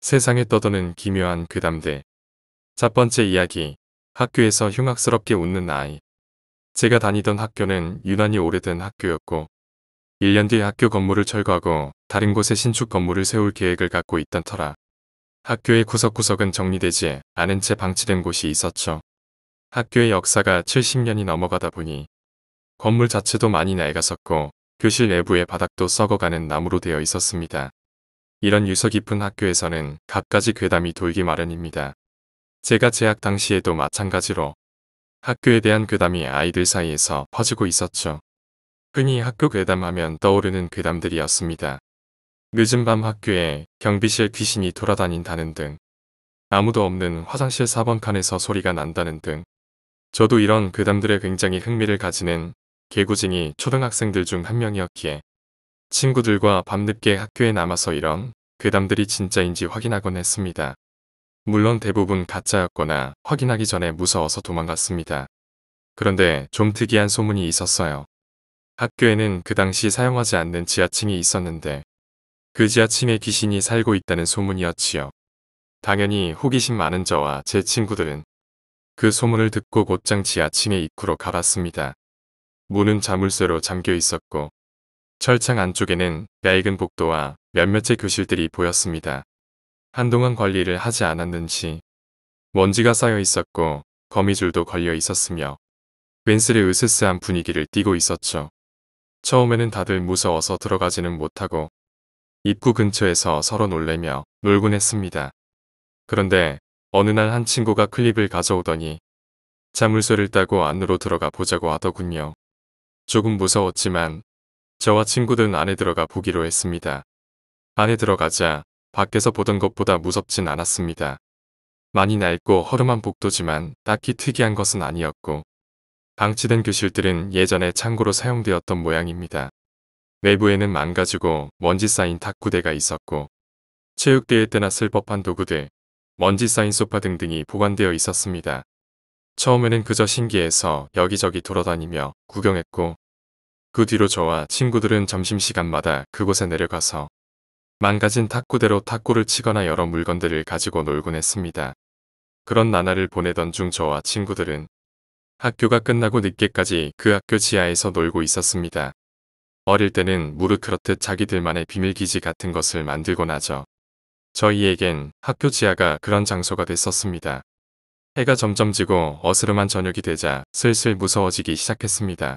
세상에 떠도는 기묘한 그담대첫 번째 이야기. 학교에서 흉악스럽게 웃는 아이. 제가 다니던 학교는 유난히 오래된 학교였고 1년 뒤 학교 건물을 철거하고 다른 곳에 신축 건물을 세울 계획을 갖고 있던 터라 학교의 구석구석은 정리되지 않은 채 방치된 곳이 있었죠. 학교의 역사가 70년이 넘어가다 보니 건물 자체도 많이 낡아섰고 교실 내부의 바닥도 썩어가는 나무로 되어 있었습니다. 이런 유서 깊은 학교에서는 갖가지 괴담이 돌기 마련입니다. 제가 재학 당시에도 마찬가지로 학교에 대한 괴담이 아이들 사이에서 퍼지고 있었죠. 흔히 학교 괴담하면 떠오르는 괴담들이었습니다. 늦은 밤 학교에 경비실 귀신이 돌아다닌다는 등 아무도 없는 화장실 4번 칸에서 소리가 난다는 등 저도 이런 괴담들에 굉장히 흥미를 가지는 개구쟁이 초등학생들 중 한 명이었기에 친구들과 밤늦게 학교에 남아서 이런 괴담들이 진짜인지 확인하곤 했습니다. 물론 대부분 가짜였거나 확인하기 전에 무서워서 도망갔습니다. 그런데 좀 특이한 소문이 있었어요. 학교에는 그 당시 사용하지 않는 지하층이 있었는데 그 지하층에 귀신이 살고 있다는 소문이었지요. 당연히 호기심 많은 저와 제 친구들은 그 소문을 듣고 곧장 지하층의 입구로 가봤습니다. 문은 자물쇠로 잠겨 있었고 철창 안쪽에는 낡은 복도와 몇몇의 교실들이 보였습니다. 한동안 관리를 하지 않았는지 먼지가 쌓여 있었고 거미줄도 걸려 있었으며 웬슬의 으스스한 분위기를 띠고 있었죠. 처음에는 다들 무서워서 들어가지는 못하고 입구 근처에서 서로 놀래며 놀곤 했습니다. 그런데 어느 날 한 친구가 클립을 가져오더니 자물쇠를 따고 안으로 들어가 보자고 하더군요. 조금 무서웠지만 저와 친구들은 안에 들어가 보기로 했습니다. 안에 들어가자 밖에서 보던 것보다 무섭진 않았습니다. 많이 낡고 허름한 복도지만 딱히 특이한 것은 아니었고 방치된 교실들은 예전에 창고로 사용되었던 모양입니다. 내부에는 망가지고 먼지 쌓인 탁구대가 있었고 체육대회 때나 쓸법한 도구들, 먼지 쌓인 소파 등등이 보관되어 있었습니다. 처음에는 그저 신기해서 여기저기 돌아다니며 구경했고 그 뒤로 저와 친구들은 점심시간마다 그곳에 내려가서 망가진 탁구대로 탁구를 치거나 여러 물건들을 가지고 놀곤 했습니다. 그런 나날을 보내던 중 저와 친구들은 학교가 끝나고 늦게까지 그 학교 지하에서 놀고 있었습니다. 어릴 때는 무르 그렇듯 자기들만의 비밀기지 같은 것을 만들곤 하죠. 저희에겐 학교 지하가 그런 장소가 됐었습니다. 해가 점점 지고 어스름한 저녁이 되자 슬슬 무서워지기 시작했습니다.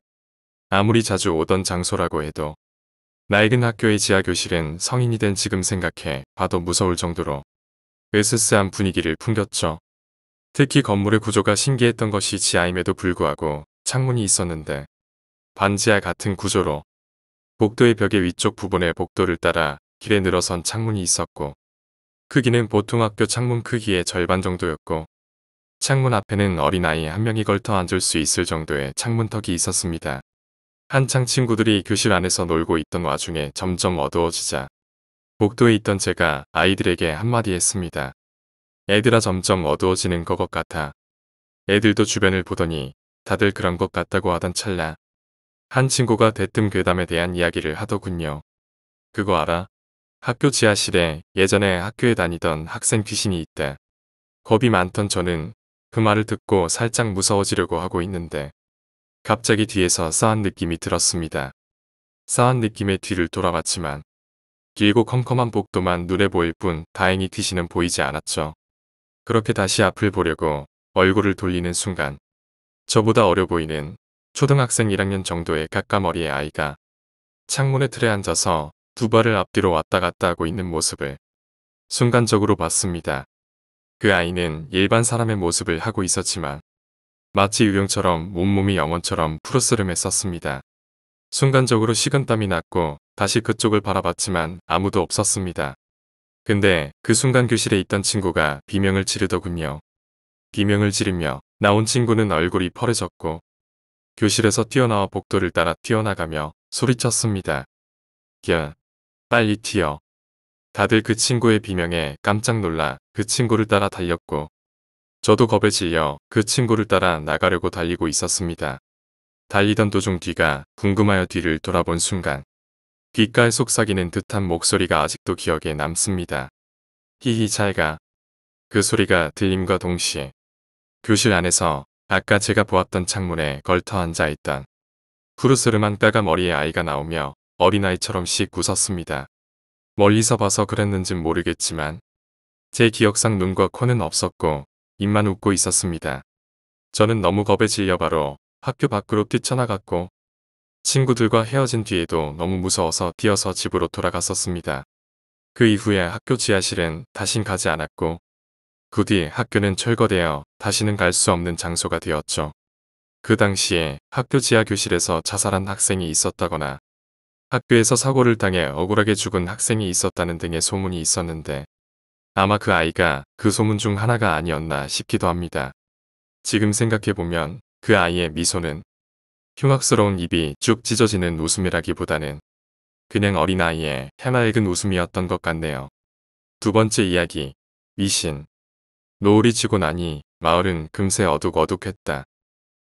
아무리 자주 오던 장소라고 해도 낡은 학교의 지하교실은 성인이 된 지금 생각해 봐도 무서울 정도로 으스스한 분위기를 풍겼죠. 특히 건물의 구조가 신기했던 것이 지하임에도 불구하고 창문이 있었는데 반지하 같은 구조로 복도의 벽의 위쪽 부분에 복도를 따라 길에 늘어선 창문이 있었고 크기는 보통 학교 창문 크기의 절반 정도였고 창문 앞에는 어린아이 한 명이 걸터 앉을 수 있을 정도의 창문턱이 있었습니다. 한창 친구들이 교실 안에서 놀고 있던 와중에 점점 어두워지자 복도에 있던 제가 아이들에게 한마디 했습니다. 애들아 점점 어두워지는 것 같아. 애들도 주변을 보더니 다들 그런 것 같다고 하던 찰나 한 친구가 대뜸 괴담에 대한 이야기를 하더군요. 그거 알아? 학교 지하실에 예전에 학교에 다니던 학생 귀신이 있다. 겁이 많던 저는 그 말을 듣고 살짝 무서워지려고 하고 있는데 갑자기 뒤에서 싸한 느낌이 들었습니다. 싸한 느낌의 뒤를 돌아봤지만 길고 컴컴한 복도만 눈에 보일 뿐 다행히 귀신는 보이지 않았죠. 그렇게 다시 앞을 보려고 얼굴을 돌리는 순간 저보다 어려 보이는 초등학생 1학년 정도의 까까머리의 아이가 창문의 틀에 앉아서 두 발을 앞뒤로 왔다 갔다 하고 있는 모습을 순간적으로 봤습니다. 그 아이는 일반 사람의 모습을 하고 있었지만 마치 유령처럼 온몸이 영원처럼 푸르스름에 쌌습니다. 순간적으로 식은땀이 났고 다시 그쪽을 바라봤지만 아무도 없었습니다. 근데 그 순간 교실에 있던 친구가 비명을 지르더군요. 비명을 지르며 나온 친구는 얼굴이 퍼해졌고 교실에서 뛰어나와 복도를 따라 뛰어나가며 소리쳤습니다. 야, 빨리 튀어. 다들 그 친구의 비명에 깜짝 놀라 그 친구를 따라 달렸고 저도 겁에 질려 그 친구를 따라 나가려고 달리고 있었습니다. 달리던 도중 뒤가 궁금하여 뒤를 돌아본 순간 귓가에 속삭이는 듯한 목소리가 아직도 기억에 남습니다. 히히 잘가. 그 소리가 들림과 동시에 교실 안에서 아까 제가 보았던 창문에 걸터 앉아있던 푸르스름한 따가 머리에 아이가 나오며 어린아이처럼 씩 웃었습니다. 멀리서 봐서 그랬는진 모르겠지만 제 기억상 눈과 코는 없었고 입만 웃고 있었습니다. 저는 너무 겁에 질려 바로 학교 밖으로 뛰쳐나갔고 친구들과 헤어진 뒤에도 너무 무서워서 뛰어서 집으로 돌아갔었습니다. 그 이후에 학교 지하실은 다신 가지 않았고 그 뒤 학교는 철거되어 다시는 갈 수 없는 장소가 되었죠. 그 당시에 학교 지하 교실에서 자살한 학생이 있었다거나 학교에서 사고를 당해 억울하게 죽은 학생이 있었다는 등의 소문이 있었는데 아마 그 아이가 그 소문 중 하나가 아니었나 싶기도 합니다. 지금 생각해보면 그 아이의 미소는 흉악스러운 입이 쭉 찢어지는 웃음이라기보다는 그냥 어린아이의 해맑은 웃음이었던 것 같네요. 두 번째 이야기, 미신. 노을이 지고 나니 마을은 금세 어둑어둑했다.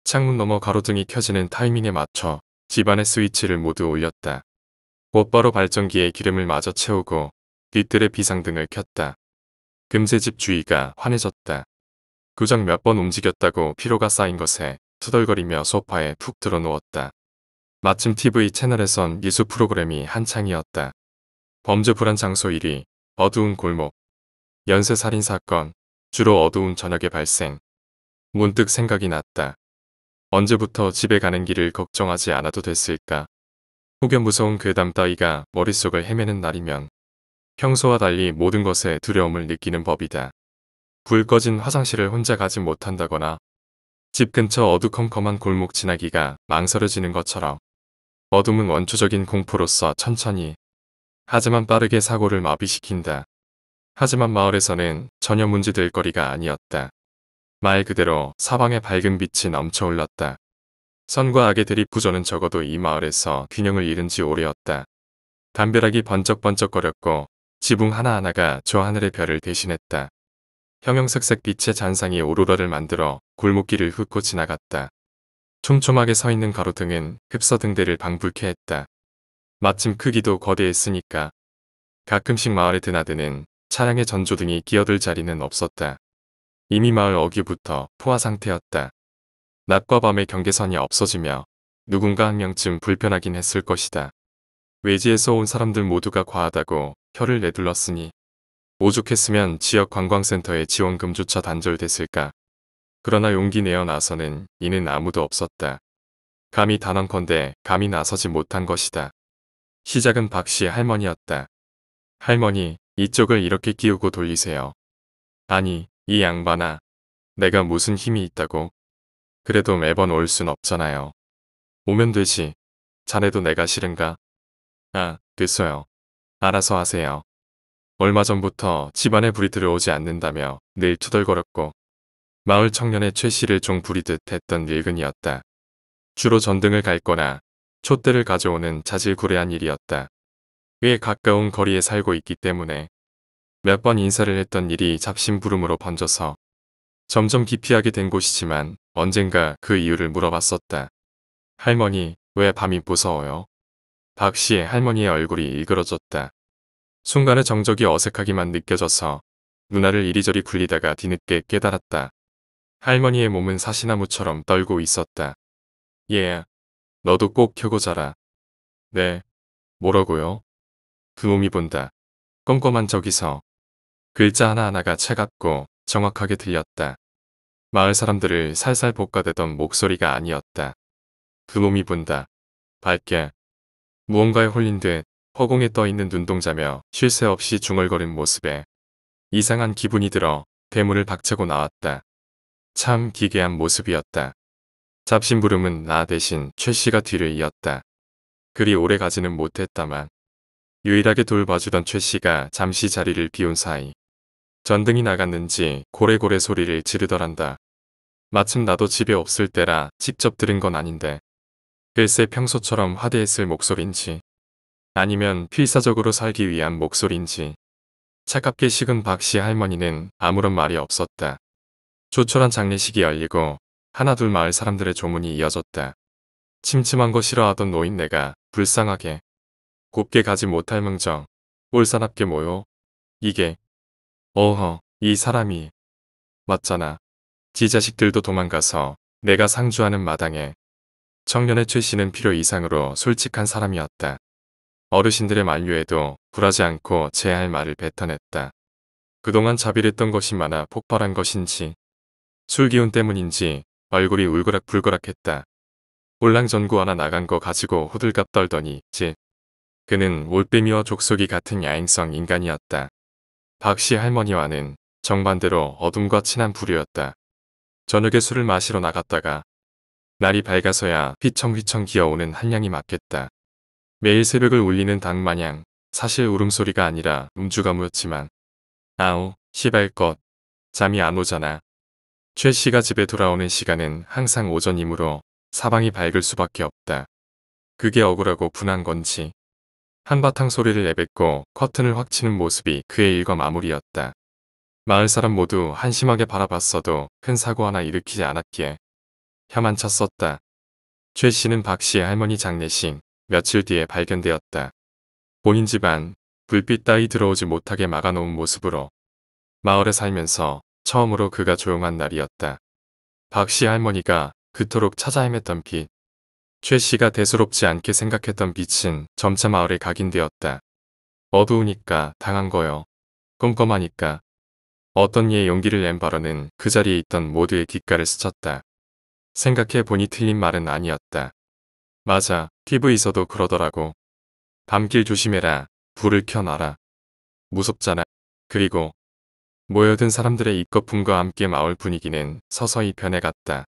창문 너머 가로등이 켜지는 타이밍에 맞춰 집안의 스위치를 모두 올렸다. 곧바로 발전기에 기름을 마저 채우고 뒤뜰의 비상등을 켰다. 금세 집주의가 환해졌다. 구장 몇번 움직였다고 피로가 쌓인 것에 투덜거리며 소파에 푹 들어누웠다. 마침 TV 채널에선 미수 프로그램이 한창이었다. 범죄 불안 장소 1위, 어두운 골목. 연쇄살인 사건, 주로 어두운 저녁에 발생. 문득 생각이 났다. 언제부터 집에 가는 길을 걱정하지 않아도 됐을까? 혹여 무서운 괴담 따위가 머릿속을 헤매는 날이면 평소와 달리 모든 것에 두려움을 느끼는 법이다. 불 꺼진 화장실을 혼자 가지 못한다거나 집 근처 어두컴컴한 골목 지나기가 망설여지는 것처럼 어둠은 원초적인 공포로서 천천히 하지만 빠르게 사고를 마비시킨다. 하지만 마을에서는 전혀 문제될 거리가 아니었다. 말 그대로 사방에 밝은 빛이 넘쳐올랐다. 선과 악의 대립 구조는 적어도 이 마을에서 균형을 잃은 지 오래였다. 담벼락이 번쩍번쩍거렸고 지붕 하나하나가 저 하늘의 별을 대신했다. 형형색색 빛의 잔상이 오로라를 만들어 골목길을 흩고 지나갔다. 촘촘하게 서 있는 가로등은 흡서등대를 방불케 했다. 마침 크기도 거대했으니까. 가끔씩 마을에 드나드는 차량의 전조등이 끼어들 자리는 없었다. 이미 마을 어귀부터 포화 상태였다. 낮과 밤의 경계선이 없어지며 누군가 한 명쯤 불편하긴 했을 것이다. 외지에서 온 사람들 모두가 과하다고 혀를 내둘렀으니 오죽했으면 지역 관광센터의 지원금조차 단절됐을까. 그러나 용기 내어 나서는 이는 아무도 없었다. 감히 단언컨대 감히 나서지 못한 것이다. 시작은 박씨 할머니였다. 할머니, 이쪽을 이렇게 끼우고 돌리세요. 아니, 이 양반아. 내가 무슨 힘이 있다고. 그래도 매번 올 순 없잖아요. 오면 되지. 자네도 내가 싫은가? 아, 됐어요. 알아서 하세요. 얼마 전부터 집안에 불이 들어오지 않는다며 늘 투덜거렸고 마을 청년의 최 씨를 종 부리듯 했던 일근이었다. 주로 전등을 갈거나 촛대를 가져오는 자질구레한 일이었다. 꽤 가까운 거리에 살고 있기 때문에 몇 번 인사를 했던 일이 잡심부름으로 번져서 점점 기피하게 된 곳이지만 언젠가 그 이유를 물어봤었다. 할머니, 왜 밤이 무서워요? 박 씨의 할머니의 얼굴이 일그러졌다. 순간의 정적이 어색하기만 느껴져서 누나를 이리저리 굴리다가 뒤늦게 깨달았다. 할머니의 몸은 사시나무처럼 떨고 있었다. 얘야, 예, 너도 꼭 켜고 자라. 네, 뭐라고요? 그놈이 본다. 껌껌한 저기서. 글자 하나하나가 차갑고 정확하게 들렸다. 마을 사람들을 살살 볶아대던 목소리가 아니었다. 그놈이 본다. 밝게. 무언가에 홀린 듯 허공에 떠있는 눈동자며 쉴 새 없이 중얼거린 모습에 이상한 기분이 들어 괴물을 박차고 나왔다. 참 기괴한 모습이었다. 잡신부름은 나 대신 최 씨가 뒤를 이었다. 그리 오래 가지는 못했다만 유일하게 돌봐주던 최 씨가 잠시 자리를 비운 사이 전등이 나갔는지 고래고래 소리를 지르더란다. 마침 나도 집에 없을 때라 직접 들은 건 아닌데 글쎄 평소처럼 화대했을 목소리인지 아니면 필사적으로 살기 위한 목소리인지 차갑게 식은 박씨 할머니는 아무런 말이 없었다. 조촐한 장례식이 열리고 하나둘 마을 사람들의 조문이 이어졌다. 침침한 거 싫어하던 노인네가 불쌍하게 곱게 가지 못할 망정 올사납게 모여 이게 어허 이 사람이 맞잖아. 지 자식들도 도망가서 내가 상주하는 마당에 청년의 최 씨는 필요 이상으로 솔직한 사람이었다. 어르신들의 만류에도 굴하지 않고 제 할 말을 뱉어냈다. 그동안 자비했던 것이 많아 폭발한 것인지 술 기운 때문인지 얼굴이 울그락불그락했다. 홀랑 전구 하나 나간 거 가지고 호들갑 떨더니 즉 그는 올빼미와 족속이 같은 야행성 인간이었다. 박씨 할머니와는 정반대로 어둠과 친한 부류였다. 저녁에 술을 마시러 나갔다가 날이 밝아서야 휘청휘청 기어오는 한량이 맞겠다. 매일 새벽을 울리는 닭 마냥 사실 울음소리가 아니라 음주가 무였지만 아우 시발것 잠이 안 오잖아. 최 씨가 집에 돌아오는 시간은 항상 오전이므로 사방이 밝을 수밖에 없다. 그게 억울하고 분한 건지 한바탕 소리를 내뱉고 커튼을 확 치는 모습이 그의 일과 마무리였다. 마을 사람 모두 한심하게 바라봤어도 큰 사고 하나 일으키지 않았기에 혀만 쳤었다. 최 씨는 박 씨의 할머니 장례식 며칠 뒤에 발견되었다. 본인 집안 불빛 따위 들어오지 못하게 막아놓은 모습으로 마을에 살면서 처음으로 그가 조용한 날이었다. 박씨 할머니가 그토록 찾아 헤맸던 빛, 최 씨가 대수롭지 않게 생각했던 빛은 점차 마을에 각인되었다. 어두우니까 당한 거요. 꼼꼼하니까. 어떤 이의 용기를 낸 발언은 그 자리에 있던 모두의 귓가를 스쳤다. 생각해 보니 틀린 말은 아니었다. 맞아. TV에서도 그러더라고. 밤길 조심해라. 불을 켜놔라. 무섭잖아. 그리고 모여든 사람들의 입거품과 함께 마을 분위기는 서서히 변해갔다.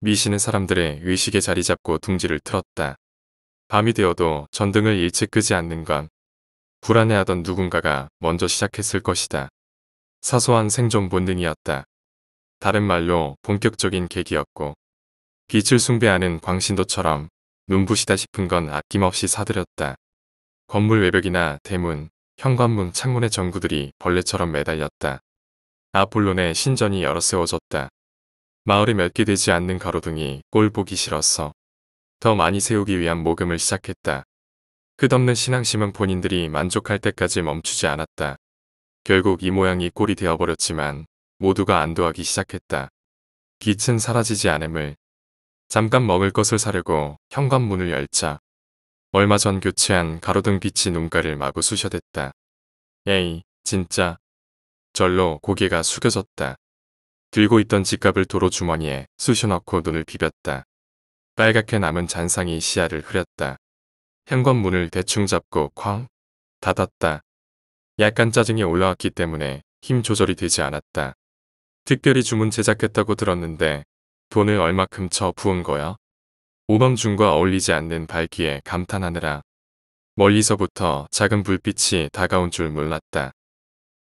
미시는 사람들의 의식에 자리 잡고 둥지를 틀었다. 밤이 되어도 전등을 일찍 끄지 않는 건 불안해하던 누군가가 먼저 시작했을 것이다. 사소한 생존 본능이었다. 다른 말로 본격적인 계기였고 빛을 숭배하는 광신도처럼 눈부시다 싶은 건 아낌없이 사들였다. 건물 외벽이나 대문, 현관문 창문의 전구들이 벌레처럼 매달렸다. 아폴론의 신전이 여러 세워졌다. 마을에 몇 개 되지 않는 가로등이 꼴 보기 싫었어. 더 많이 세우기 위한 모금을 시작했다. 끝없는 신앙심은 본인들이 만족할 때까지 멈추지 않았다. 결국 이 모양이 꼴이 되어버렸지만 모두가 안도하기 시작했다. 빛은 사라지지 않음을 잠깐 먹을 것을 사려고 현관문을 열자 얼마 전 교체한 가로등 빛이 눈가를 마구 쑤셔댔다. 에이, 진짜. 절로 고개가 숙여졌다. 들고 있던 지갑을 도로 주머니에 쑤셔넣고 눈을 비볐다. 빨갛게 남은 잔상이 시야를 흐렸다. 현관문을 대충 잡고 쾅 닫았다. 약간 짜증이 올라왔기 때문에 힘 조절이 되지 않았다. 특별히 주문 제작했다고 들었는데 돈을 얼마큼 쳐 부은 거야? 오범중과 어울리지 않는 밝기에 감탄하느라 멀리서부터 작은 불빛이 다가온 줄 몰랐다.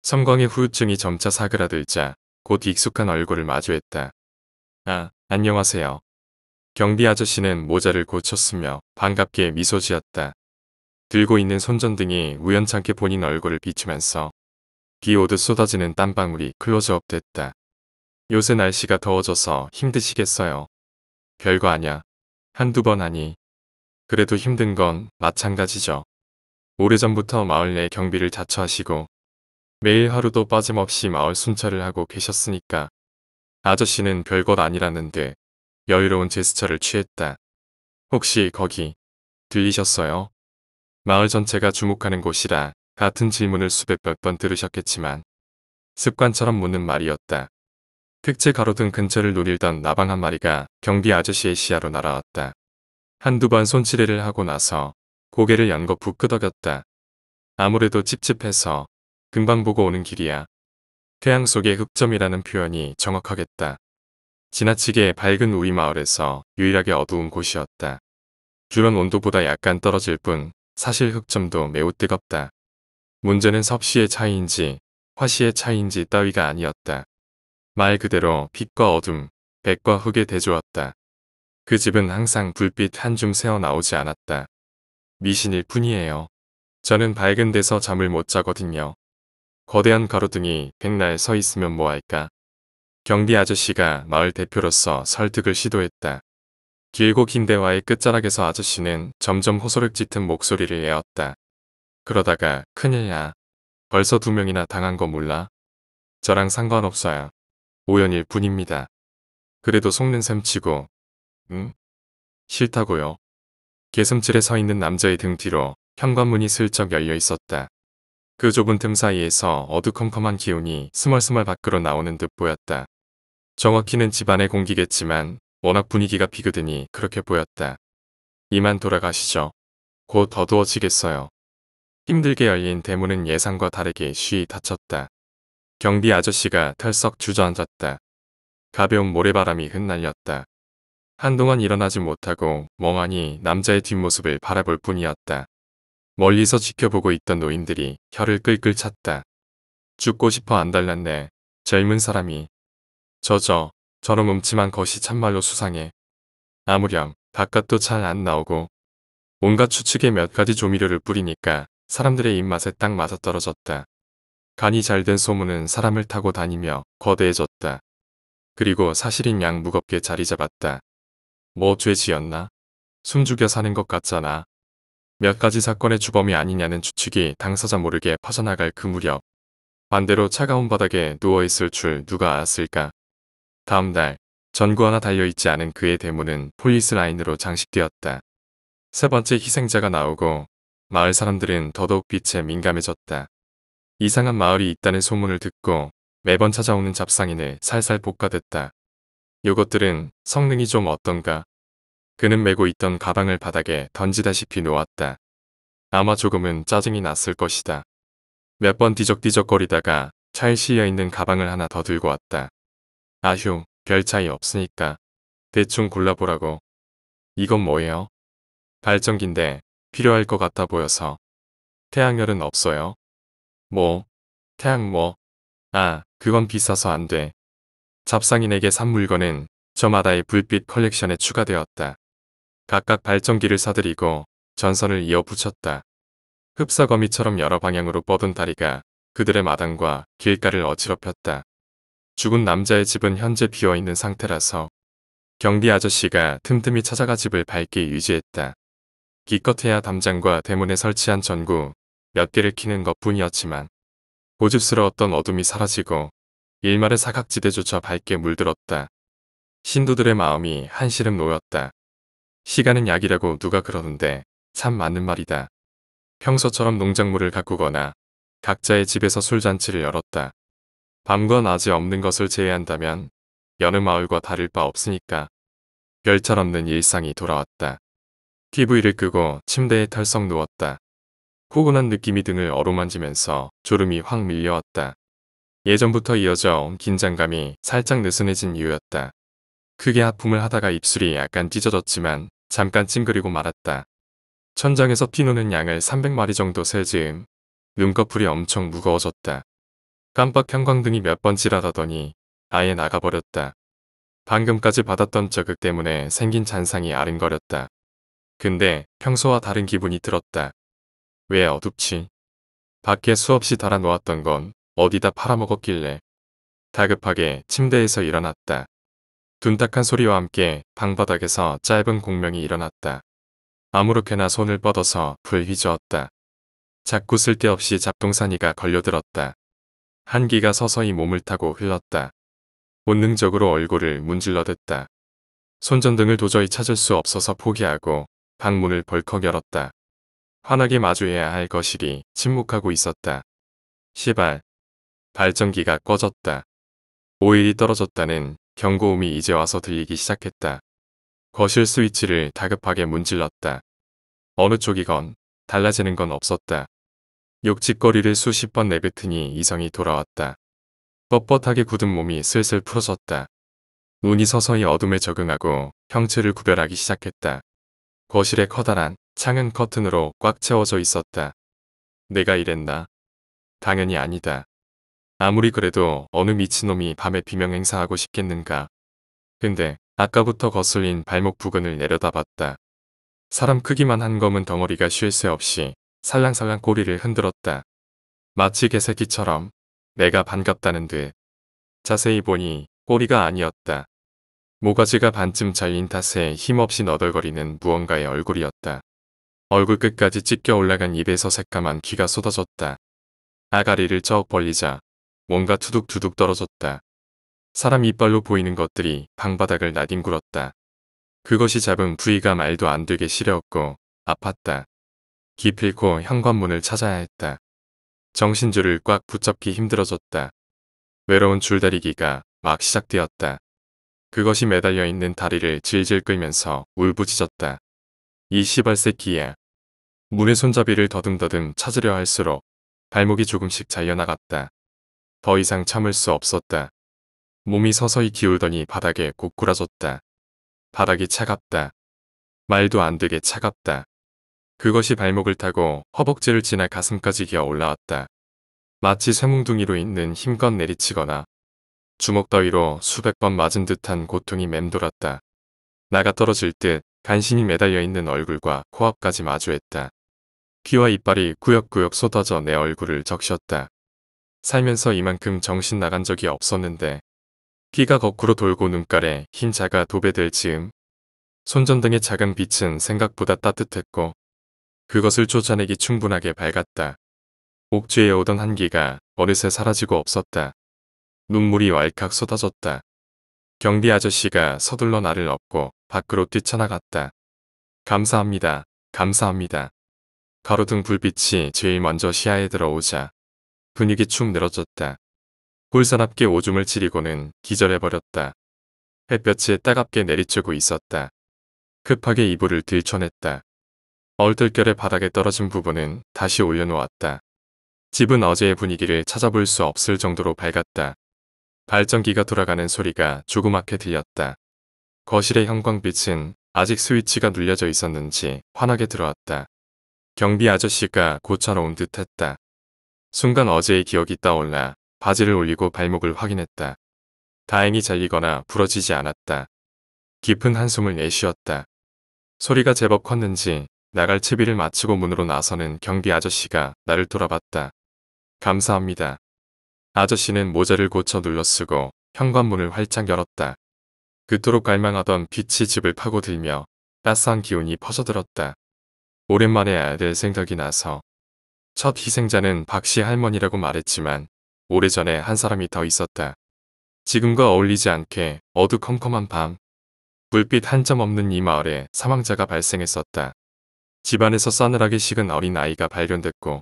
성광의 후유증이 점차 사그라들자 곧 익숙한 얼굴을 마주했다. 아, 안녕하세요. 경비 아저씨는 모자를 고쳤으며 반갑게 미소 지었다. 들고 있는 손전등이 우연찮게 본인 얼굴을 비추면서 비 오듯 쏟아지는 땀방울이 클로즈업 됐다. 요새 날씨가 더워져서 힘드시겠어요. 별거 아냐. 한두 번 아니. 그래도 힘든 건 마찬가지죠. 오래전부터 마을 내 경비를 자처하시고 매일 하루도 빠짐없이 마을 순찰을 하고 계셨으니까 아저씨는 별것 아니라는 데 여유로운 제스처를 취했다. 혹시 거기 들리셨어요? 마을 전체가 주목하는 곳이라 같은 질문을 수백 몇 번 들으셨겠지만 습관처럼 묻는 말이었다. 택지 가로등 근처를 노릴던 나방 한 마리가 경비 아저씨의 시야로 날아왔다. 한두 번 손치레를 하고 나서 고개를 연거푸 끄덕였다. 아무래도 찝찝해서 금방 보고 오는 길이야. 태양 속의 흑점이라는 표현이 정확하겠다. 지나치게 밝은 우이 마을에서 유일하게 어두운 곳이었다. 주변 온도보다 약간 떨어질 뿐 사실 흑점도 매우 뜨겁다. 문제는 섭씨의 차이인지 화씨의 차이인지 따위가 아니었다. 말 그대로 빛과 어둠, 백과 흙에 대조했다. 그 집은 항상 불빛 한 줌 새어 나오지 않았다. 미신일 뿐이에요. 저는 밝은 데서 잠을 못 자거든요. 거대한 가로등이 백날 서 있으면 뭐할까. 경비 아저씨가 마을 대표로서 설득을 시도했다. 길고 긴 대화의 끝자락에서 아저씨는 점점 호소력 짙은 목소리를 에었다. 그러다가 큰일야. 이 벌써 두 명이나 당한 거 몰라? 저랑 상관없어요. 오연일 뿐입니다. 그래도 속는 셈치고 음? 싫다고요. 개슴질에 서 있는 남자의 등 뒤로 현관문이 슬쩍 열려 있었다. 그 좁은 틈 사이에서 어두컴컴한 기운이 스멀스멀 밖으로 나오는 듯 보였다. 정확히는 집안의 공기겠지만 워낙 분위기가 비그드니 그렇게 보였다. 이만 돌아가시죠. 곧 더더워지겠어요. 힘들게 열린 대문은 예상과 다르게 쉬이 닫혔다. 경비 아저씨가 털썩 주저앉았다. 가벼운 모래바람이 흩날렸다. 한동안 일어나지 못하고 멍하니 남자의 뒷모습을 바라볼 뿐이었다. 멀리서 지켜보고 있던 노인들이 혀를 끌끌 찼다. 죽고 싶어 안달났네. 젊은 사람이. 저저 저런 음침한 것이 참말로 수상해. 아무렴 바깥도 잘 안 나오고 온갖 추측에 몇 가지 조미료를 뿌리니까 사람들의 입맛에 딱 맞아떨어졌다. 간이 잘 된 소문은 사람을 타고 다니며 거대해졌다. 그리고 사실인 양 무겁게 자리 잡았다. 뭐죄 지었나? 숨죽여 사는 것 같잖아. 몇 가지 사건의 주범이 아니냐는 추측이 당사자 모르게 퍼져나갈 그 무렵. 반대로 차가운 바닥에 누워있을 줄 누가 알았을까. 다음 날 전구 하나 달려있지 않은 그의 대문은 폴리스 라인으로 장식되었다. 세 번째 희생자가 나오고 마을 사람들은 더더욱 빛에 민감해졌다. 이상한 마을이 있다는 소문을 듣고 매번 찾아오는 잡상인을 살살 볶아댔다. 요것들은 성능이 좀 어떤가? 그는 메고 있던 가방을 바닥에 던지다시피 놓았다. 아마 조금은 짜증이 났을 것이다. 몇 번 뒤적뒤적거리다가 차에 실려 있는 가방을 하나 더 들고 왔다. 아휴, 별 차이 없으니까. 대충 골라보라고. 이건 뭐예요? 발전기인데 필요할 것 같아 보여서. 태양열은 없어요? 뭐, 태양 뭐, 아, 그건 비싸서 안 돼. 잡상인에게 산 물건은 저마다의 불빛 컬렉션에 추가되었다. 각각 발전기를 사들이고 전선을 이어 붙였다. 흡사거미처럼 여러 방향으로 뻗은 다리가 그들의 마당과 길가를 어지럽혔다. 죽은 남자의 집은 현재 비어있는 상태라서 경비 아저씨가 틈틈이 찾아가 집을 밝게 유지했다. 기껏해야 담장과 대문에 설치한 전구 몇 개를 키는 것뿐이었지만 고집스러웠던 어둠이 사라지고 일말의 사각지대조차 밝게 물들었다. 신도들의 마음이 한시름 놓였다. 시간은 약이라고 누가 그러는데 참 맞는 말이다. 평소처럼 농작물을 가꾸거나 각자의 집에서 술잔치를 열었다. 밤과 낮이 없는 것을 제외한다면 여느 마을과 다를 바 없으니까 별찰 없는 일상이 돌아왔다. 부위를 끄고 침대에 털썩 누웠다. 포근한 느낌이 등을 어루만지면서 졸음이 확 밀려왔다. 예전부터 이어져 온 긴장감이 살짝 느슨해진 이유였다. 크게 아픔을 하다가 입술이 약간 찢어졌지만 잠깐 찡그리고 말았다. 천장에서 피노는 양을 300마리 정도 셀 즈음 눈꺼풀이 엄청 무거워졌다. 깜빡 형광등이 몇 번 지랄하더니 아예 나가버렸다. 방금까지 받았던 저극 때문에 생긴 잔상이 아른거렸다. 근데 평소와 다른 기분이 들었다. 왜 어둡지? 밖에 수없이 달아놓았던 건 어디다 팔아먹었길래 다급하게 침대에서 일어났다. 둔탁한 소리와 함께 방바닥에서 짧은 공명이 일어났다. 아무렇게나 손을 뻗어서 불 휘저었다. 자꾸 쓸데없이 잡동사니가 걸려들었다. 한기가 서서히 몸을 타고 흘렀다. 본능적으로 얼굴을 문질러댔다. 손전등을 도저히 찾을 수 없어서 포기하고 방문을 벌컥 열었다. 환하게 마주해야 할 것이기 침묵하고 있었다. 시발. 발전기가 꺼졌다. 오일이 떨어졌다는 경고음이 이제 와서 들리기 시작했다. 거실 스위치를 다급하게 문질렀다. 어느 쪽이건 달라지는 건 없었다. 욕짓거리를 수십 번 내뱉으니 이성이 돌아왔다. 뻣뻣하게 굳은 몸이 슬슬 풀어졌다. 눈이 서서히 어둠에 적응하고 형체를 구별하기 시작했다. 거실의 커다란 창은 커튼으로 꽉 채워져 있었다. 내가 이랬나? 당연히 아니다. 아무리 그래도 어느 미친놈이 밤에 비명 행사하고 싶겠는가. 근데 아까부터 거슬린 발목 부근을 내려다봤다. 사람 크기만 한 검은 덩어리가 쉴 새 없이 살랑살랑 꼬리를 흔들었다. 마치 개새끼처럼 내가 반갑다는 듯. 자세히 보니 꼬리가 아니었다. 모가지가 반쯤 잘린 탓에 힘없이 너덜거리는 무언가의 얼굴이었다. 얼굴 끝까지 찢겨 올라간 입에서 새까만 귀가 쏟아졌다. 아가리를 쩍 벌리자 뭔가 투둑투둑 떨어졌다. 사람 이빨로 보이는 것들이 방바닥을 나뒹굴었다. 그것이 잡은 부위가 말도 안 되게 시려웠고 아팠다. 기필코 현관문을 찾아야 했다. 정신줄을 꽉 붙잡기 힘들어졌다. 외로운 줄다리기가 막 시작되었다. 그것이 매달려 있는 다리를 질질 끌면서 울부짖었다. 이 시발새끼야. 문의 손잡이를 더듬더듬 찾으려 할수록 발목이 조금씩 잘려나갔다. 더 이상 참을 수 없었다. 몸이 서서히 기울더니 바닥에 고꾸라졌다. 바닥이 차갑다. 말도 안 되게 차갑다. 그것이 발목을 타고 허벅지를 지나 가슴까지 기어 올라왔다. 마치 쇠몽둥이로 있는 힘껏 내리치거나 주먹 더위로 수백 번 맞은 듯한 고통이 맴돌았다. 나가 떨어질 듯 간신히 매달려 있는 얼굴과 코앞까지 마주했다. 귀와 이빨이 구역구역 쏟아져 내 얼굴을 적셨다. 살면서 이만큼 정신 나간 적이 없었는데 귀가 거꾸로 돌고 눈깔에 흰 자가 도배될 즈음 손전등의 작은 빛은 생각보다 따뜻했고 그것을 쫓아내기 충분하게 밝았다. 옥주에 오던 한기가 어느새 사라지고 없었다. 눈물이 왈칵 쏟아졌다. 경비 아저씨가 서둘러 나를 업고 밖으로 뛰쳐나갔다. 감사합니다. 감사합니다. 가로등 불빛이 제일 먼저 시야에 들어오자 분위기 축 늘어졌다. 홀사납게 오줌을 치리고는 기절해버렸다. 햇볕이 따갑게 내리쬐고 있었다. 급하게 이불을 들쳐냈다. 얼떨결에 바닥에 떨어진 부분은 다시 올려놓았다. 집은 어제의 분위기를 찾아볼 수 없을 정도로 밝았다. 발전기가 돌아가는 소리가 조그맣게 들렸다. 거실의 형광빛은 아직 스위치가 눌려져 있었는지 환하게 들어왔다. 경비 아저씨가 고쳐놓은 듯했다. 순간 어제의 기억이 떠올라 바지를 올리고 발목을 확인했다. 다행히 잘리거나 부러지지 않았다. 깊은 한숨을 내쉬었다. 소리가 제법 컸는지 나갈 채비를 마치고 문으로 나서는 경비 아저씨가 나를 돌아봤다. 감사합니다. 아저씨는 모자를 고쳐 눌러쓰고 현관문을 활짝 열었다. 그토록 갈망하던 빛이 집을 파고들며 따스한 기운이 퍼져들었다. 오랜만에 아들 생각이 나서 첫 희생자는 박씨 할머니라고 말했지만 오래전에 한 사람이 더 있었다. 지금과 어울리지 않게 어두컴컴한 밤 불빛 한 점 없는 이 마을에 사망자가 발생했었다. 집안에서 싸늘하게 식은 어린아이가 발견됐고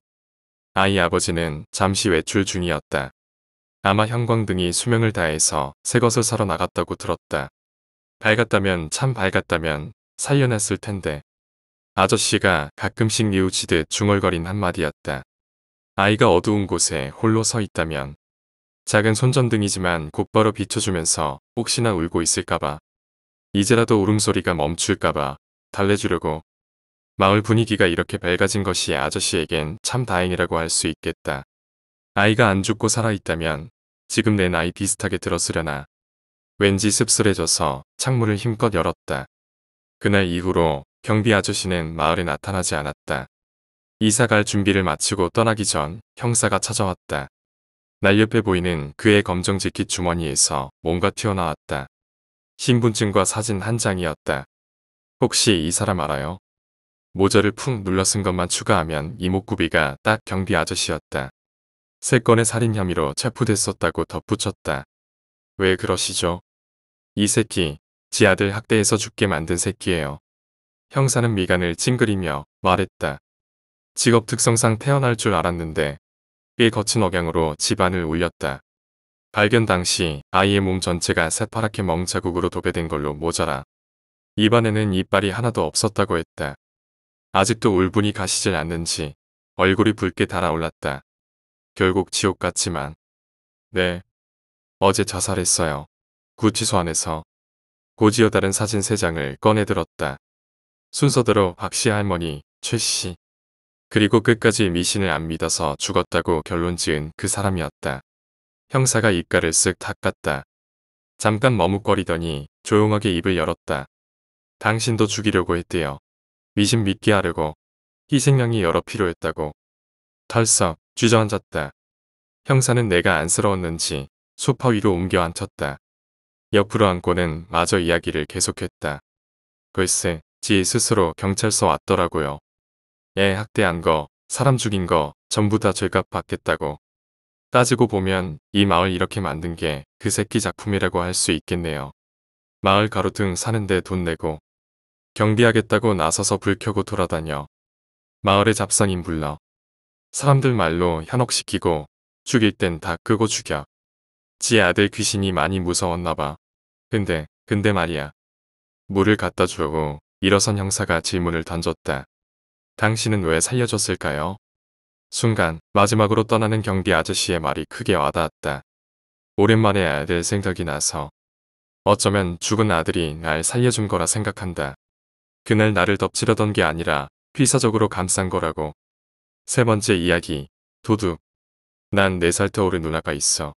아이 아버지는 잠시 외출 중이었다. 아마 형광등이 수명을 다해서 새것을 사러 나갔다고 들었다. 밝았다면 참 밝았다면 살려냈을 텐데 아저씨가 가끔씩 뉘우치듯 중얼거린 한마디였다. 아이가 어두운 곳에 홀로 서 있다면 작은 손전등이지만 곧바로 비춰주면서 혹시나 울고 있을까봐 이제라도 울음소리가 멈출까봐 달래주려고 마을 분위기가 이렇게 밝아진 것이 아저씨에겐 참 다행이라고 할 수 있겠다. 아이가 안 죽고 살아있다면 지금 내 나이 비슷하게 들었으려나 왠지 씁쓸해져서 창문을 힘껏 열었다. 그날 이후로 경비 아저씨는 마을에 나타나지 않았다. 이사 갈 준비를 마치고 떠나기 전 형사가 찾아왔다. 날렵해 보이는 그의 검정 재킷 주머니에서 뭔가 튀어나왔다. 신분증과 사진 한 장이었다. 혹시 이 사람 알아요? 모자를 푹 눌러 쓴 것만 추가하면 이목구비가 딱 경비 아저씨였다. 세 건의 살인 혐의로 체포됐었다고 덧붙였다. 왜 그러시죠? 이 새끼, 지 아들 학대해서 죽게 만든 새끼예요. 형사는 미간을 찡그리며 말했다. 직업 특성상 태어날 줄 알았는데 꽤 거친 억양으로 집안을 울렸다. 발견 당시 아이의 몸 전체가 새파랗게 멍자국으로 도배된 걸로 모자라 입안에는 이빨이 하나도 없었다고 했다. 아직도 울분이 가시질 않는지 얼굴이 붉게 달아올랐다. 결국 지옥 같지만 네 어제 자살했어요. 구치소 안에서 고지어 다른 사진 세장을 꺼내들었다. 순서대로 박씨 할머니, 최씨, 그리고 끝까지 미신을 안 믿어서 죽었다고 결론 지은 그 사람이었다. 형사가 입가를 쓱 닦았다. 잠깐 머뭇거리더니 조용하게 입을 열었다. 당신도 죽이려고 했대요. 미신 믿게 하려고. 희생양이 여러 필요했다고. 털썩 쥐저앉았다. 형사는 내가 안쓰러웠는지 소파 위로 옮겨 앉혔다. 옆으로 앉고는 마저 이야기를 계속했다. 글쎄, 지 스스로 경찰서 왔더라고요. 애 학대한 거, 사람 죽인 거 전부 다 죄값 받겠다고. 따지고 보면 이 마을 이렇게 만든 게 그 새끼 작품이라고 할 수 있겠네요. 마을 가로등 사는데 돈 내고 경비하겠다고 나서서 불 켜고 돌아다녀. 마을의 잡상인 불러. 사람들 말로 현혹시키고 죽일 땐 다 끄고 죽여. 지 아들 귀신이 많이 무서웠나봐. 근데, 근데 말이야. 물을 갖다 주고 일어선 형사가 질문을 던졌다. 당신은 왜 살려줬을까요? 순간 마지막으로 떠나는 경비 아저씨의 말이 크게 와닿았다. 오랜만에 아들 생각이 나서 어쩌면 죽은 아들이 날 살려준 거라 생각한다. 그날 나를 덮치려던 게 아니라 피사적으로 감싼 거라고. 세 번째 이야기 도둑 난 네살 터오른 누나가 있어.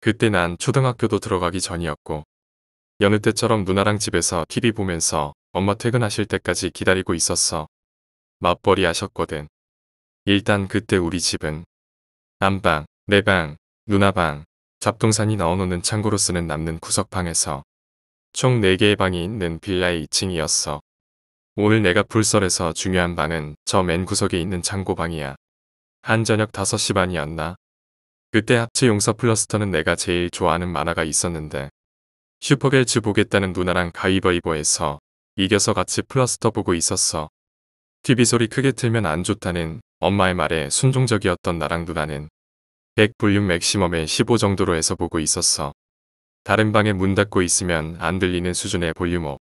그때 난 초등학교도 들어가기 전이었고 여느 때처럼 누나랑 집에서 TV 보면서 엄마 퇴근하실 때까지 기다리고 있었어. 맞벌이 하셨거든. 일단 그때 우리 집은 남방내 방, 누나 방, 잡동산이 넣어놓는 창고로 쓰는 남는 구석방에서 총 4개의 방이 있는 빌라의 2층이었어. 오늘 내가 불설에서 중요한 방은 저 맨 구석에 있는 창고방이야. 한 저녁 5시 반이었나? 그때 합체 용서 플러스터는 내가 제일 좋아하는 만화가 있었는데 슈퍼벨츠 보겠다는 누나랑 가위바위보에서 이겨서 같이 플라스터 보고 있었어. TV 소리 크게 틀면 안 좋다는 엄마의 말에 순종적이었던 나랑 누나는 100 볼륨 맥시멈에 15 정도로 해서 보고 있었어. 다른 방에 문 닫고 있으면 안 들리는 수준의 볼륨업.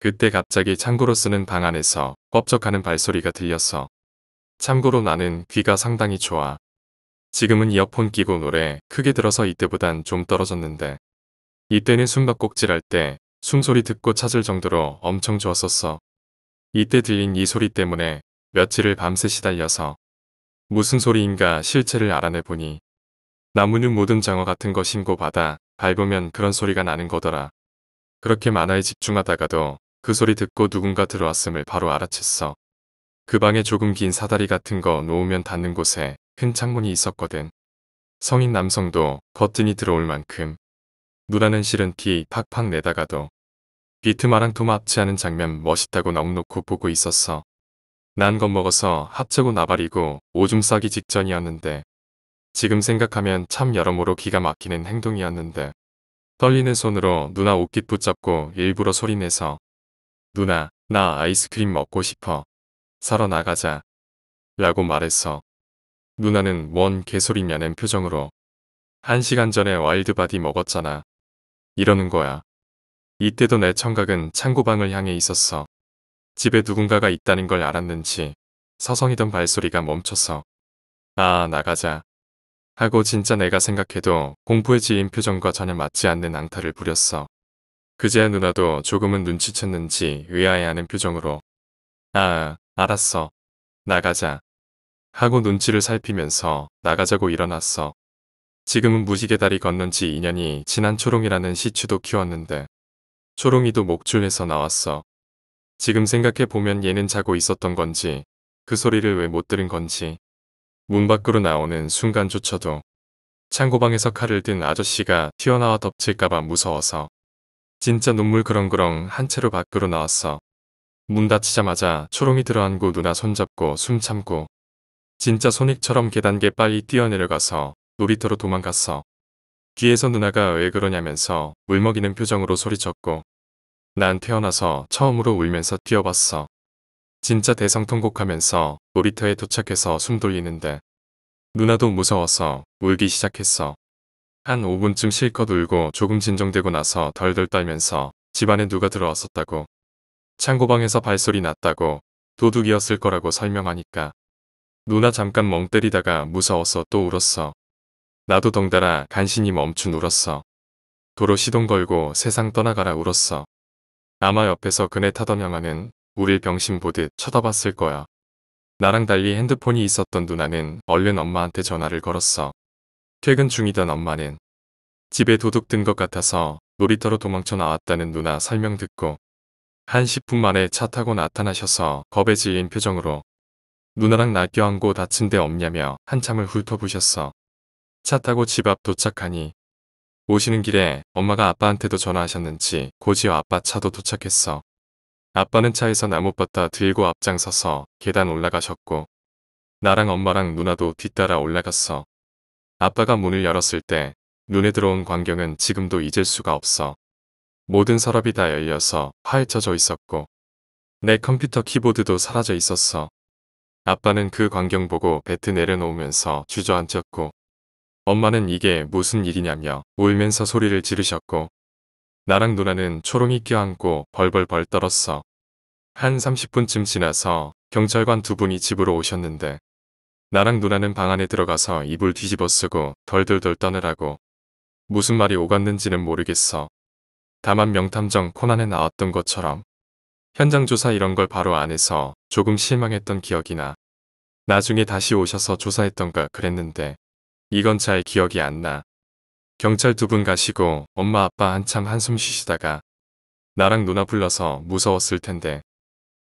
그때 갑자기 창고로 쓰는 방 안에서 껍적하는 발소리가 들렸어. 참고로 나는 귀가 상당히 좋아. 지금은 이어폰 끼고 노래 크게 들어서 이때보단 좀 떨어졌는데 이때는 숨바꼭질 할때 숨소리 듣고 찾을 정도로 엄청 좋았었어. 이때 들린 이 소리 때문에 며칠을 밤새 시달려서 무슨 소리인가 실체를 알아내보니 나무는 모든 장어 같은 거 신고받아 밟으면 그런 소리가 나는 거더라. 그렇게 만화에 집중하다가도 그 소리 듣고 누군가 들어왔음을 바로 알아챘어. 그 방에 조금 긴 사다리 같은 거 놓으면 닿는 곳에 큰 창문이 있었거든. 성인 남성도 거뜬히 들어올 만큼 누나는 실은 티 팍팍 내다가도 비트마랑 톰 합치하는 장면 멋있다고 넋놓고 보고 있었어. 난 겁먹어서 합체고 나발이고 오줌 싸기 직전이었는데 지금 생각하면 참 여러모로 기가 막히는 행동이었는데 떨리는 손으로 누나 옷깃 붙잡고 일부러 소리내서 누나 나 아이스크림 먹고 싶어 사러 나가자 라고 말했어. 누나는 원 개소리냐는 표정으로 한 시간 전에 와일드바디 먹었잖아 이러는 거야. 이때도 내 청각은 창고방을 향해 있었어. 집에 누군가가 있다는 걸 알았는지 서성이던 발소리가 멈춰서 아 나가자 하고 진짜 내가 생각해도 공포의 지인 표정과 전혀 맞지 않는 앙탈을 부렸어. 그제야 누나도 조금은 눈치챘는지 의아해하는 표정으로 아 알았어 나가자 하고 눈치를 살피면서 나가자고 일어났어. 지금은 무지개 다리 걷는 지 2년이 지난 초롱이라는 시추도 키웠는데 초롱이도 목줄에서 나왔어. 지금 생각해보면 얘는 자고 있었던 건지 그 소리를 왜 못 들은 건지 문 밖으로 나오는 순간조차도 창고방에서 칼을 든 아저씨가 튀어나와 덮칠까봐 무서워서 진짜 눈물 그렁그렁 한 채로 밖으로 나왔어. 문 닫히자마자 초롱이 들어앉고 누나 손잡고 숨 참고 진짜 소닉처럼 계단계 빨리 뛰어내려가서 놀이터로 도망갔어. 귀에서 누나가 왜 그러냐면서 울먹이는 표정으로 소리쳤고 난 태어나서 처음으로 울면서 뛰어봤어. 진짜 대성통곡하면서 놀이터에 도착해서 숨 돌리는데 누나도 무서워서 울기 시작했어. 한 5분쯤 실컷 울고 조금 진정되고 나서 덜덜 떨면서 집안에 누가 들어왔었다고 창고방에서 발소리 났다고 도둑이었을 거라고 설명하니까 누나 잠깐 멍 때리다가 무서워서 또 울었어. 나도 덩달아 간신히 멈춘 울었어. 도로 시동 걸고 세상 떠나가라 울었어. 아마 옆에서 그네 타던 형아는 우릴 병신 보듯 쳐다봤을 거야. 나랑 달리 핸드폰이 있었던 누나는 얼른 엄마한테 전화를 걸었어. 퇴근 중이던 엄마는 집에 도둑 든것 같아서 놀이터로 도망쳐 나왔다는 누나 설명 듣고 한 10분 만에 차 타고 나타나셔서 겁에 질린 표정으로 누나랑 나겨안고 다친 데 없냐며 한참을 훑어보셨어. 차 타고 집 앞 도착하니 오시는 길에 엄마가 아빠한테도 전화하셨는지 고지와 아빠 차도 도착했어. 아빠는 차에서 나무뻗다 들고 앞장서서 계단 올라가셨고 나랑 엄마랑 누나도 뒤따라 올라갔어. 아빠가 문을 열었을 때 눈에 들어온 광경은 지금도 잊을 수가 없어. 모든 서랍이 다 열려서 파헤쳐져 있었고 내 컴퓨터 키보드도 사라져 있었어. 아빠는 그 광경 보고 배트 내려놓으면서 주저앉혔고 엄마는 이게 무슨 일이냐며 울면서 소리를 지르셨고 나랑 누나는 초롱이 껴안고 벌벌벌 떨었어. 한 30분쯤 지나서 경찰관 두 분이 집으로 오셨는데 나랑 누나는 방 안에 들어가서 이불 뒤집어 쓰고 덜덜덜 떠느라고 무슨 말이 오갔는지는 모르겠어. 다만 명탐정 코난에 나왔던 것처럼 현장 조사 이런 걸 바로 안 해서 조금 실망했던 기억이나 나중에 다시 오셔서 조사했던가 그랬는데 이건 잘 기억이 안 나. 경찰 두 분 가시고 엄마 아빠 한참 한숨 쉬시다가 나랑 누나 불러서 무서웠을 텐데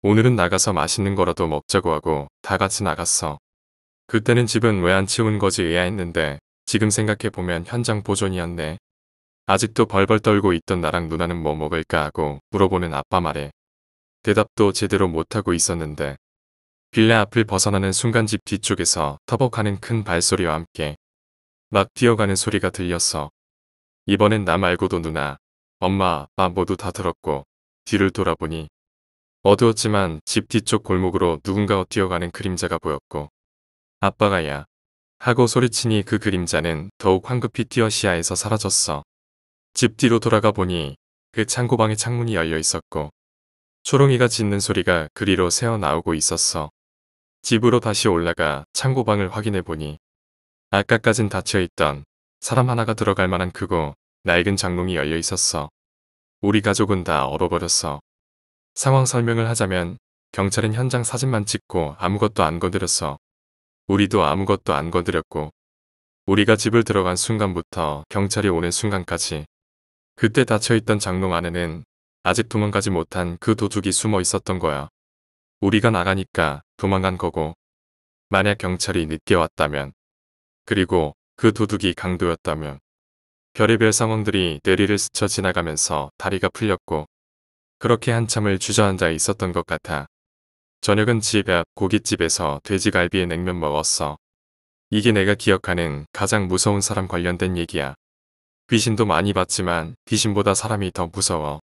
오늘은 나가서 맛있는 거라도 먹자고 하고 다 같이 나갔어. 그때는 집은 왜 안 치운 거지 의아했는데 지금 생각해보면 현장 보존이었네. 아직도 벌벌 떨고 있던 나랑 누나는 뭐 먹을까 하고 물어보는 아빠 말에 대답도 제대로 못하고 있었는데 빌라 앞을 벗어나는 순간 집 뒤쪽에서 터벅하는 큰 발소리와 함께 막 뛰어가는 소리가 들렸어. 이번엔 나 말고도 누나, 엄마, 아빠 모두 다 들었고 뒤를 돌아보니 어두웠지만 집 뒤쪽 골목으로 누군가 뛰어가는 그림자가 보였고 아빠가 야 하고 소리치니 그 그림자는 더욱 황급히 뛰어 시야에서 사라졌어. 집 뒤로 돌아가 보니 그 창고방의 창문이 열려 있었고 초롱이가 짖는 소리가 그리로 새어나오고 있었어. 집으로 다시 올라가 창고방을 확인해 보니 아까까진 닫혀있던 사람 하나가 들어갈 만한 크고 낡은 장롱이 열려 있었어. 우리 가족은 다 얼어버렸어. 상황 설명을 하자면 경찰은 현장 사진만 찍고 아무것도 안 건드렸어. 우리도 아무것도 안 건드렸고 우리가 집을 들어간 순간부터 경찰이 오는 순간까지 그때 닫혀있던 장롱 안에는 아직 도망가지 못한 그 도둑이 숨어 있었던 거야. 우리가 나가니까 도망간 거고 만약 경찰이 늦게 왔다면 그리고 그 도둑이 강도였다면 별의별 상황들이 뇌리를 스쳐 지나가면서 다리가 풀렸고 그렇게 한참을 주저앉아 있었던 것 같아. 저녁은 집 앞 고깃집에서 돼지갈비에 냉면 먹었어. 이게 내가 기억하는 가장 무서운 사람 관련된 얘기야. 귀신도 많이 봤지만 귀신보다 사람이 더 무서워.